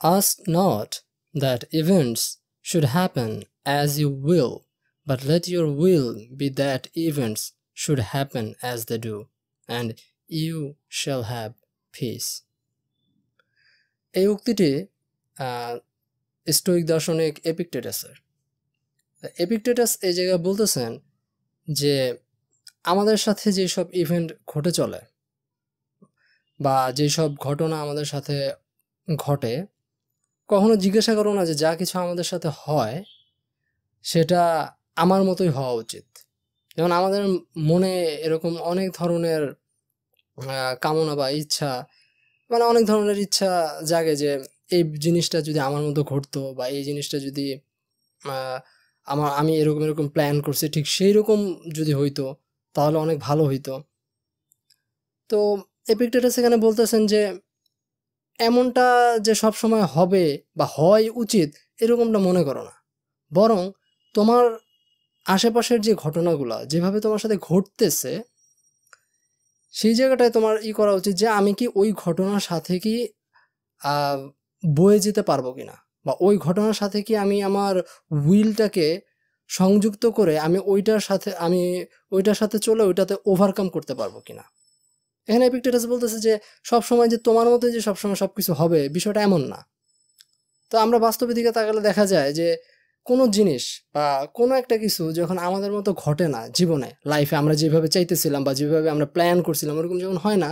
Ask not that events should happen as you will, but let your will be that events should happen as they do, and you shall have peace. এই উক্তিটি Stoic দার্শনিক এপিকটেটাসের এপিকটেটাস এই জায়গায় বলতেছেন যে আমাদের সাথে যেসব ইভেন্ট ঘটে চলে বা যেসব ঘটনা আমাদের সাথে ঘটে কখনো জিজ্ঞাসা করো না যে যা কিছু আমাদের সাথে হয় সেটা আমার মতোই হওয়া উচিত যেমন আমাদের মনে এরকম অনেক ধরনের কামনা বা ইচ্ছা মানে অনেক ধরনের ইচ্ছা জাগে যে এই জিনিসটা যদি আমার মতো ঘটতো বা এই জিনিসটা যদি আমার আমি এরকম এরকম প্ল্যান করছি ঠিক সেই রকম যদি হইতো তাহলে অনেক ভালো হইতো তো এপিকটেটাস সেখানে বলতেছেন যে এমনটা যে সব সময় হবে বা হয় উচিত এরকমটা মনে করো না বরং তোমার আশেপাশের যে ঘটনাগুলো যেভাবে তোমার সাথে ঘটতেছে সেই জায়গাটায় তোমার ই করা উচিত যে আমি কি ওই ঘটনার সাথে কি বয়ে যেতে পারবো কি না বা ওই ঘটনার সাথে কি আমি আমার উইলটাকে সংযুক্ত করে আমি ওইটার সাথে আমি ওইটার সাথে চলে ওইটাতে ওভারকাম করতে পারবো কি না এখানে পিকটেটাস বলতেছে যে সব সময় যে তোমার মতো যে সবসময় সব কিছু হবে বিষয়টা এমন না তো আমরা বাস্তবের দিকে তাকালে দেখা যায় যে কোনো জিনিস বা কোনো একটা কিছু যখন আমাদের মতো ঘটে না জীবনে লাইফে আমরা যেভাবে চাইতেছিলাম বা যেভাবে আমরা প্ল্যান করছিলাম ওরকম যখন হয় না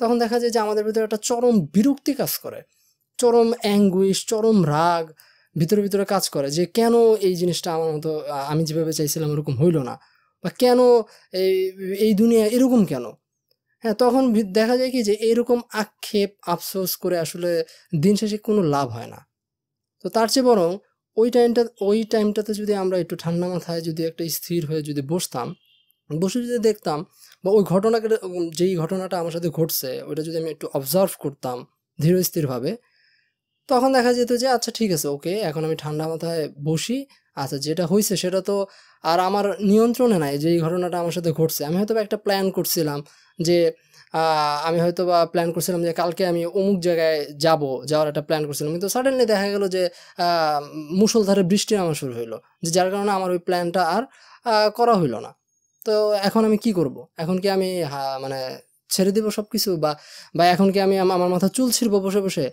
তখন দেখা যায় যে আমাদের ভিতরে একটা চরম বিরক্তি কাজ করে চরম অ্যাঙ্গুইশ চরম রাগ ভিতরে ভিতরে কাজ করে যে কেন এই জিনিসটা আমার মতো আমি যেভাবে চাইছিলাম ওরকম হইল না বা কেন এই এই দুনিয়া এরকম কেন হ্যাঁ তখন দেখা যায় কি যে এরকম আক্ষেপ আফসোস করে আসলে দিন শেষে কোনো লাভ হয় না তো তার চেয়ে বরং ওই টাইমটা ওই টাইমটাতে যদি আমরা একটু ঠান্ডা মাথায় যদি একটা স্থির হয়ে যদি বসতাম বসে যদি দেখতাম বা ওই ঘটনাকে যেই ঘটনাটা আমার সাথে ঘটছে ওইটা যদি আমি একটু অবজার্ভ করতাম ধীরস্থিরভাবে তখন দেখা যেত যে আচ্ছা ঠিক আছে ওকে এখন আমি ঠান্ডা মাথায় বসি আচ্ছা যেটা হয়েছে সেটা তো আর আমার নিয়ন্ত্রণে নাই যে এই ঘটনাটা আমার সাথে ঘটছে আমি হয়তো একটা প্ল্যান করছিলাম যে আমি হয়তো বা প্ল্যান করছিলাম যে কালকে আমি অমুক জায়গায় যাব যাওয়ার একটা প্ল্যান করছিলাম কিন্তু সাডেনলি দেখা গেল যে মুসলধারে বৃষ্টি আমার শুরু হইলো যে যার কারণে আমার ওই প্ল্যানটা আর করা হইলো না তো এখন আমি কি করব। এখন কি আমি মানে ছেড়ে দেবো সব কিছু বা বা এখন কি আমি আমার মাথা চুল ছিড়ব বসে বসে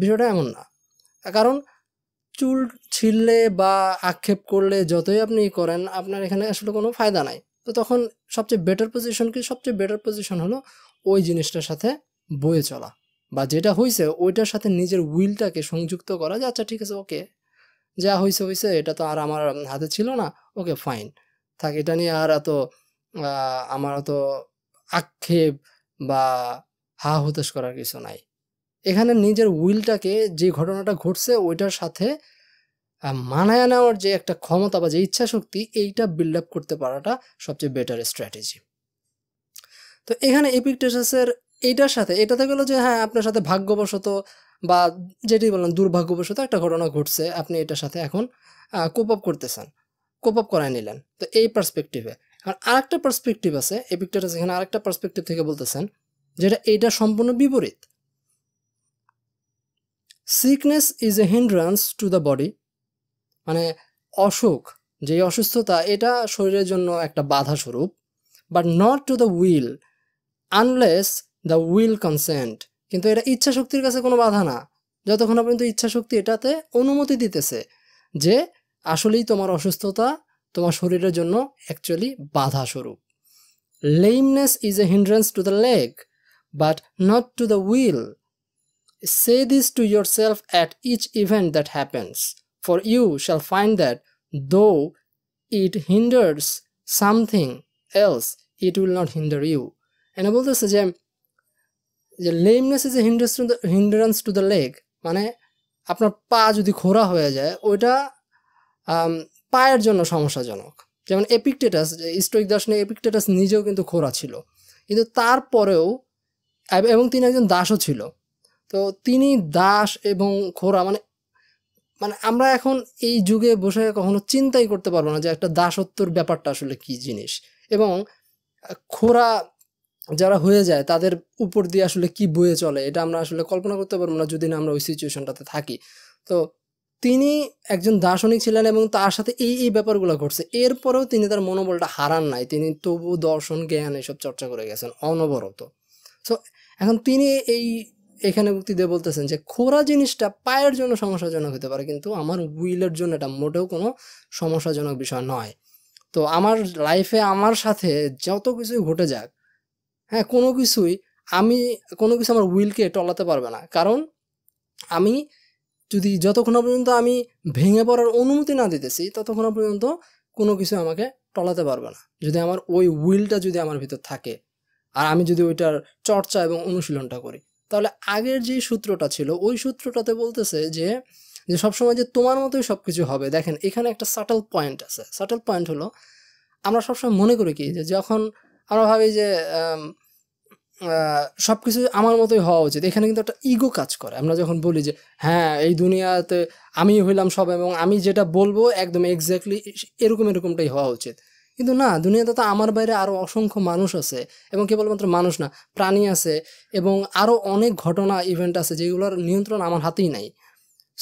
বিষয়টা এমন না কারণ চুল ছিললে বা আক্ষেপ করলে যতই আপনি করেন আপনার এখানে আসলে কোনো ফায়দা নাই তো তখন সবচেয়ে বেটার পজিশন কি সবচেয়ে বেটার পজিশন হলো ওই জিনিসটার সাথে বয়ে চলা বা যেটা হয়েছে ওইটার সাথে নিজের উইলটাকে সংযুক্ত করা যে আচ্ছা ঠিক আছে ওকে যা হয়েছে হয়েছে এটা তো আর আমার হাতে ছিল না ওকে ফাইন থাক এটা নিয়ে আর এত আমার অত আক্ষেপ বা হা হতাশ করার কিছু নাই এখানে নিজের উইলটাকে যে ঘটনাটা ঘটছে ওইটার সাথে মানায় নেওয়ার যে একটা ক্ষমতা বা যে ইচ্ছা শক্তি এইটা বিল্ড আপ করতে পারাটা সবচেয়ে বেটার স্ট্র্যাটেজি তো এখানে এপিকটেসাসের এইটার সাথে এটা থেকে গেলো যে হ্যাঁ আপনার সাথে ভাগ্যবশত বা যেটি বললাম দুর্ভাগ্যবশত একটা ঘটনা ঘটছে আপনি এটার সাথে এখন কোপ আপ করতেছেন কোপ আপ করায় নিলেন তো এই পার্সপেক্টিভে আর আরেকটা পার্সপেক্টিভ আছে এপিকটেটাস এখানে আরেকটা পার্সপেক্টিভ থেকে বলতেছেন যেটা এইটা সম্পূর্ণ বিপরীত sickness is a hindrance to the body মানে অসুখ যে অসুস্থতা এটা শরীরের জন্য একটা বাধা স্বরূপ but not to the will unless the will consent কিন্তু এটা ইচ্ছা শক্তির কাছে কোনো বাধা না যতক্ষণ পর্যন্ত ইচ্ছা শক্তি এটাতে অনুমতি দিতেছে যে আসলেই তোমার অসুস্থতা তোমার শরীরের জন্য অ্যাকচুয়ালি বাধা স্বরূপ lameness is a hindrance to the leg but not to the will Say this to yourself at each event that happens, for you shall find that though it hinders something else, it will not hinder you. এনে বলতেছে যে যে lameness is a hindrance to the hindrance to the leg মানে আপনার পা যদি খোরা হয়ে যায় ওইটা পায়ের জন্য সমস্যাজনক যেমন এপিকটেটাস স্টোইক দার্শনিক এপিকটেটাস নিজেও কিন্তু খোরা ছিল কিন্তু তারপরেও এবং তিনি একজন দাসও ছিল তো তিনি দাস এবং খোরা মানে মানে আমরা এখন এই যুগে বসে কখনো চিন্তাই করতে পারবো না যে একটা দাসত্বর ব্যাপারটা আসলে কি জিনিস এবং খোরা যারা হয়ে যায় তাদের উপর দিয়ে আসলে কি বয়ে চলে এটা আমরা আসলে কল্পনা করতে পারবো না যদি না আমরা ওই সিচুয়েশনটাতে থাকি তো তিনি একজন দার্শনিক ছিলেন এবং তার সাথে এই এই ব্যাপারগুলো ঘটছে এরপরেও তিনি তার মনোবলটা হারান নাই তিনি তবু দর্শন জ্ঞান এসব চর্চা করে গেছেন অনবরত সো এখন তিনি এই এখানে উক্তিতে বলতেছেন যে খোরা জিনিসটা পায়ের জন্য সমস্যাজনক হতে পারে কিন্তু আমার উইলের জন্য এটা মোটেও কোনো সমস্যাজনক বিষয় নয় তো আমার লাইফে আমার সাথে যত কিছুই ঘটে যাক হ্যাঁ কোনো কিছুই আমি কোনো কিছু আমার উইলকে টলাতে পারবে না কারণ আমি যদি যতক্ষণ পর্যন্ত আমি ভেঙে পড়ার অনুমতি না দিতেছি ততক্ষণ পর্যন্ত কোনো কিছু আমাকে টলাতে পারবে না যদি আমার ওই উইলটা যদি আমার ভিতর থাকে আর আমি যদি ওইটার চর্চা এবং অনুশীলনটা করি তাহলে আগের যে সূত্রটা ছিল ওই সূত্রটাতে বলতেছে যে যে সবসময় যে তোমার মতোই সব কিছু হবে দেখেন এখানে একটা সাটল পয়েন্ট আছে সাটল পয়েন্ট হলো আমরা সবসময় মনে করি কি যে যখন আমরা ভাবি যে সব কিছু আমার মতোই হওয়া উচিত এখানে কিন্তু একটা ইগো কাজ করে আমরা যখন বলি যে হ্যাঁ এই দুনিয়াতে আমি হইলাম সব এবং আমি যেটা বলবো একদম এক্স্যাক্টলি এরকম এরকমটাই হওয়া উচিত কিন্তু না দুনিয়াতে তো আমার বাইরে আরও অসংখ্য মানুষ আছে এবং কেবলমাত্র মানুষ না প্রাণী আছে এবং আরও অনেক ঘটনা ইভেন্ট আছে যেগুলোর নিয়ন্ত্রণ আমার হাতেই নাই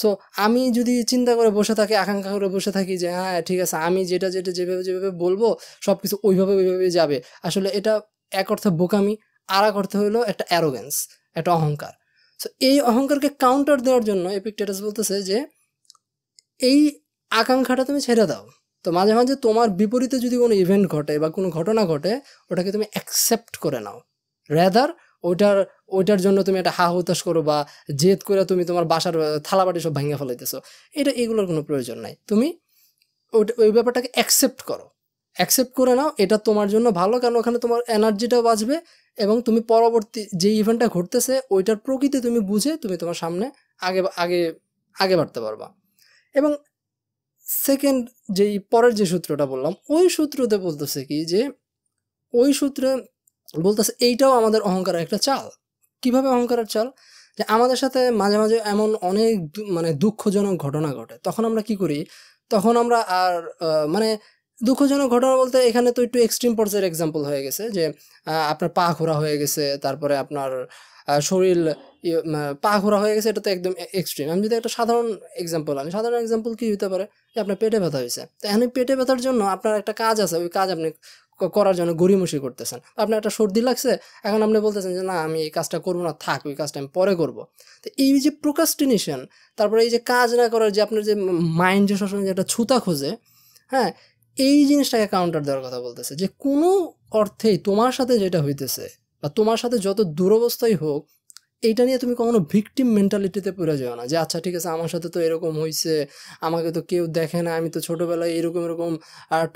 সো আমি যদি চিন্তা করে বসে থাকি আকাঙ্ক্ষা করে বসে থাকি যে হ্যাঁ ঠিক আছে আমি যেটা যেটা যেভাবে যেভাবে বলবো সব কিছু ওইভাবে ওইভাবে যাবে আসলে এটা এক অর্থে বোকামি আর এক অর্থে হলো একটা অ্যারোগেন্স একটা অহংকার সো এই অহংকারকে কাউন্টার দেওয়ার জন্য এপিকটেটাস বলতেছে যে এই আকাঙ্ক্ষাটা তুমি ছেড়ে দাও তো মাঝে মাঝে তোমার বিপরীতে যদি কোনো ইভেন্ট ঘটে বা কোনো ঘটনা ঘটে ওটাকে তুমি অ্যাকসেপ্ট করে নাও রেদার ওইটার ওইটার জন্য তুমি একটা হা হতাশ করো বা জেদ করে তুমি তোমার বাসার থালাবাটি সব ভাঙে ফেলাইতেছো এটা এগুলোর কোনো প্রয়োজন নাই তুমি ওইটা ওই ব্যাপারটাকে অ্যাকসেপ্ট করো অ্যাকসেপ্ট করে নাও এটা তোমার জন্য ভালো কারণ ওখানে তোমার এনার্জিটাও বাঁচবে এবং তুমি পরবর্তী যে ইভেন্টটা ঘটতেছে ওইটার প্রকৃতি তুমি বুঝে তুমি তোমার সামনে আগে আগে আগে বাড়তে পারবা এবং সেকেন্ড যেই পরের যে সূত্রটা বললাম ওই সূত্রতে বলতেছে কি যে ওই সূত্রে বলতেছে এইটাও আমাদের অহংকারের একটা চাল কিভাবে অহংকারের চাল যে আমাদের সাথে মাঝে মাঝে এমন অনেক মানে দুঃখজনক ঘটনা ঘটে তখন আমরা কি করি তখন আমরা আর মানে দুঃখজনক ঘটনা বলতে এখানে তো একটু এক্সট্রিম পর্যায়ের এক্সাম্পল হয়ে গেছে যে আপনার পা খোরা হয়ে গেছে তারপরে আপনার শরীর ইয়ে, পা ঘোরা হয়ে গেছে এটা তো একদম এক্সট্রিম আমি যদি একটা সাধারণ এক্সাম্পল আনি সাধারণ এক্সাম্পল কী হতে পারে যে আপনার পেটে ব্যথা হয়েছে তো এখন পেটে ব্যথার জন্য আপনার একটা কাজ আছে ওই কাজ আপনি করার জন্য গড়িমসি করতেছেন আপনার একটা সর্দি লাগছে এখন আপনি বলতেছেন যে না আমি এই কাজটা করবো না থাক ওই কাজটা আমি পরে করবো তো এই যে প্রোকাস্টিনেশন তারপরে এই যে কাজ না করার যে আপনার যে মাইন্ড যে সবসময় যে একটা ছুতা খোঁজে হ্যাঁ এই জিনিসটাকে কাউন্টার দেওয়ার কথা বলতেছে যে কোনো অর্থেই তোমার সাথে যেটা হইতেছে বা তোমার সাথে যত দুরবস্থাই হোক এইটা নিয়ে তুমি কখনো ভিকটিম মেন্টালিটিতে পড়ে যাও না যে আচ্ছা ঠিক আছে আমার সাথে তো এরকম হয়েছে আমাকে তো কেউ দেখে না আমি তো ছোটোবেলায় এরকম এরকম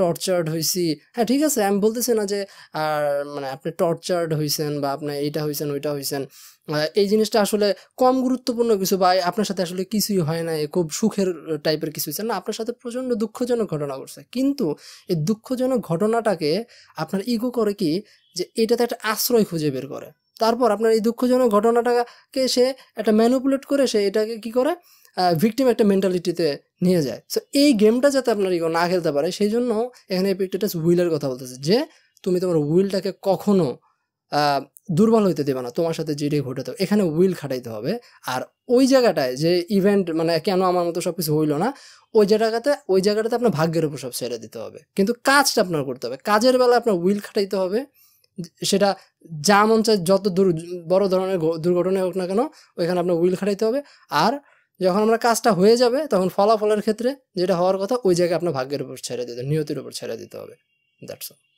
টর্চার্ড হয়েছি হ্যাঁ ঠিক আছে আমি বলতেছি না যে আর মানে আপনি টর্চার্ড হয়েছেন বা আপনি এইটা হয়েছেন ওইটা হয়েছেন এই জিনিসটা আসলে কম গুরুত্বপূর্ণ কিছু বা আপনার সাথে আসলে কিছুই হয় না খুব সুখের টাইপের কিছু হয়েছে না আপনার সাথে প্রচণ্ড দুঃখজনক ঘটনা ঘটছে কিন্তু এই দুঃখজনক ঘটনাটাকে আপনার ইগো করে কি যে এটাতে একটা আশ্রয় খুঁজে বের করে তারপর আপনার এই দুঃখজনক ঘটনাটাকে সে একটা ম্যানুপুলেট করে সে এটাকে কি করে ভিকটিম একটা মেন্টালিটিতে নিয়ে যায় সো এই গেমটা যাতে আপনার ইগো না খেলতে পারে সেই জন্য এখানে এপিকটেটাস উইলের কথা বলতেছে যে তুমি তোমার উইলটাকে কখনো দুর্বল হইতে দেবে না তোমার সাথে যেটাই ঘটে এখানে উইল খাটাইতে হবে আর ওই জায়গাটায় যে ইভেন্ট মানে কেন আমার মতো সব কিছু হইলো না ওই জায়গাটাতে ওই জায়গাটাতে আপনার ভাগ্যের উপর সব সেরে দিতে হবে কিন্তু কাজটা আপনার করতে হবে কাজের বেলা আপনার উইল খাটাইতে হবে সেটা যা মন চায় যত দূর বড় ধরনের দুর্ঘটনা হোক না কেন ওইখানে আপনার উইল খাটাইতে হবে আর যখন আমরা কাজটা হয়ে যাবে তখন ফলাফলের ক্ষেত্রে যেটা হওয়ার কথা ওই জায়গায় আপনার ভাগ্যের উপর ছেড়ে দিতে নিয়তির উপর ছেড়ে দিতে হবে দ্যাটস অল